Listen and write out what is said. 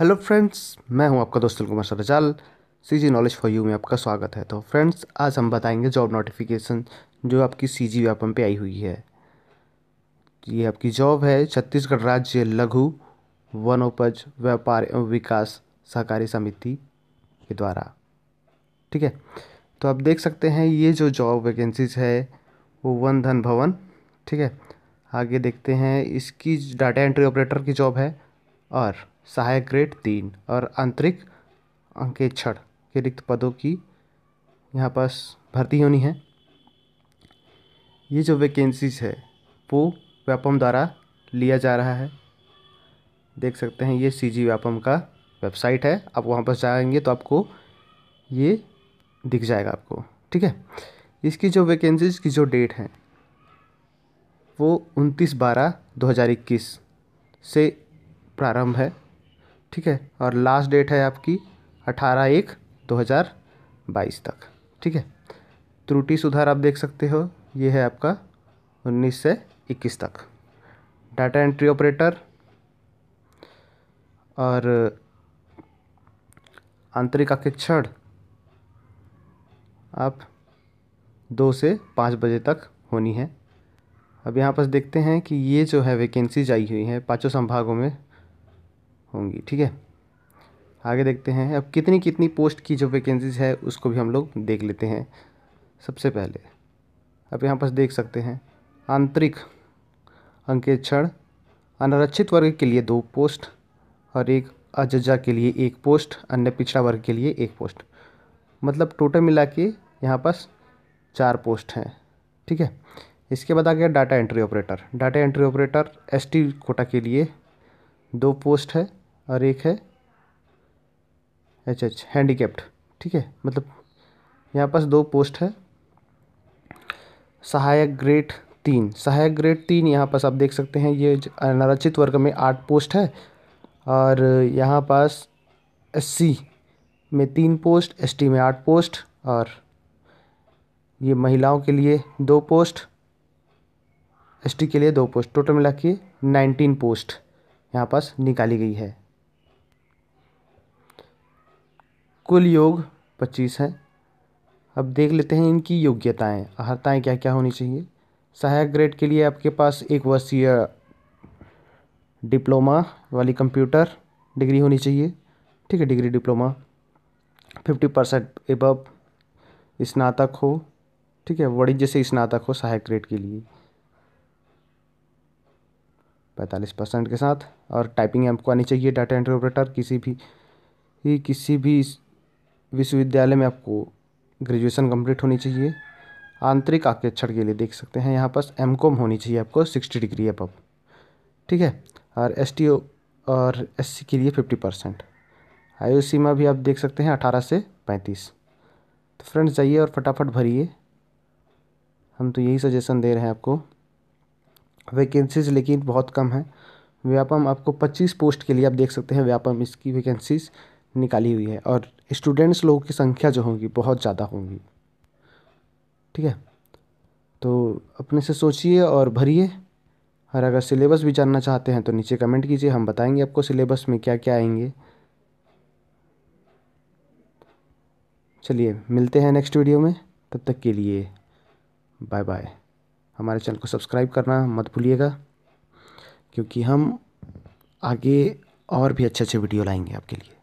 hello friends मैं हूं आपका दोस्त कुमार सरजाल सीजी नॉलेज फॉर यू में आपका स्वागत है तो फ्रेंड्स आज हम बताएंगे जॉब नोटिफिकेशन जो आपकी सीजी व्यापम पे आई हुई है ये आपकी जॉब है छत्तीसगढ़ राज्य लघु वनोपज व्यापार एवं विकास सहकारी समिति के द्वारा ठीक है तो आप देख सकते हैं ये जो जॉब वैकेंसीज है वो वन धन भवन ठीक है आगे देखते हैं इसकी डाटा एंट्री ऑपरेटर की जॉब है और सहायक ग्रेड तीन और आंतरिक अंकेक्षण के रिक्त पदों की यहाँ पास भर्ती होनी है ये जो वैकेंसीज है वो व्यापम द्वारा लिया जा रहा है देख सकते हैं ये सी जी व्यापम का वेबसाइट है आप वहाँ पर जाएंगे तो आपको ये दिख जाएगा आपको ठीक है इसकी जो वैकेंसीज की जो डेट है वो उनतीस बारह दो हज़ार इक्कीस से प्रारंभ है ठीक है और लास्ट डेट है आपकी अठारह एक दो हज़ार बाईस तक ठीक है त्रुटि सुधार आप देख सकते हो ये है आपका उन्नीस से इक्कीस तक डाटा एंट्री ऑपरेटर और आंतरिक आक्षण आप दो से पाँच बजे तक होनी है अब यहाँ पर देखते हैं कि ये जो है वैकेंसीज आई हुई हैं पाँचों संभागों में होंगी ठीक है आगे देखते हैं अब कितनी कितनी पोस्ट की जो वैकेंसीज़ है उसको भी हम लोग देख लेते हैं सबसे पहले आप यहाँ पर देख सकते हैं आंतरिक अंकेक्षण अनारक्षित वर्ग के लिए दो पोस्ट और एक अजजा के लिए एक पोस्ट अन्य पिछड़ा वर्ग के लिए एक पोस्ट मतलब टोटल मिला के यहाँ पास चार पोस्ट हैं ठीक है इसके बाद आ गया data entry operator data entry operator ST quota के लिए दो पोस्ट है और एक है एच एच हैंडीकेप्ड ठीक है मतलब यहाँ पास दो पोस्ट है सहायक ग्रेड तीन सहायक ग्रेड तीन यहाँ पास आप देख सकते हैं ये अनारक्षित वर्ग में आठ पोस्ट है और यहाँ पास एस में तीन पोस्ट एस में आठ पोस्ट और ये महिलाओं के लिए दो पोस्ट एसटी के लिए दो पोस्ट टोटल मिला के नाइनटीन पोस्ट यहाँ पास निकाली गई है कुल योग पच्चीस है अब देख लेते हैं इनकी योग्यताएं अर्ताएँ क्या क्या होनी चाहिए सहायक ग्रेड के लिए आपके पास एक वर्षीय डिप्लोमा वाली कंप्यूटर डिग्री होनी चाहिए ठीक है degree diploma fifty percent above स्नातक हो ठीक है वाणिज्य से स्नातक हो सहायक ग्रेड के लिए पैंतालीस परसेंट के साथ और टाइपिंग आपको आनी चाहिए डाटा इंटरप्रेटर किसी भी किसी भी विश्वविद्यालय में आपको ग्रेजुएशन कंप्लीट होनी चाहिए आंतरिक आकेक्षण के लिए देख सकते हैं यहाँ पास एम कॉम होनी चाहिए आपको सिक्सटी डिग्री अब ठीक है और एस टी ओ और एस सी के लिए फिफ्टी परसेंट आयु सीमा भी आप देख सकते हैं अठारह से पैंतीस तो फ्रेंड्स जाइए और फटाफट भरिए हम तो यही सजेशन दे रहे हैं आपको वैकेंसीज़ लेकिन बहुत कम हैं व्यापम आपको पच्चीस पोस्ट के लिए आप देख सकते हैं व्यापम इसकी वैकेंसीज़ निकाली हुई है और स्टूडेंट्स लोगों की संख्या जो होगी बहुत ज़्यादा होंगी ठीक है तो अपने से सोचिए और भरिए और अगर सिलेबस भी जानना चाहते हैं तो नीचे कमेंट कीजिए हम बताएंगे आपको सिलेबस में क्या क्या आएंगे चलिए मिलते हैं नेक्स्ट वीडियो में तब तक के लिए बाय बाय हमारे चैनल को सब्सक्राइब करना मत भूलिएगा क्योंकि हम आगे और भी अच्छे अच्छे वीडियो लाएंगे आपके लिए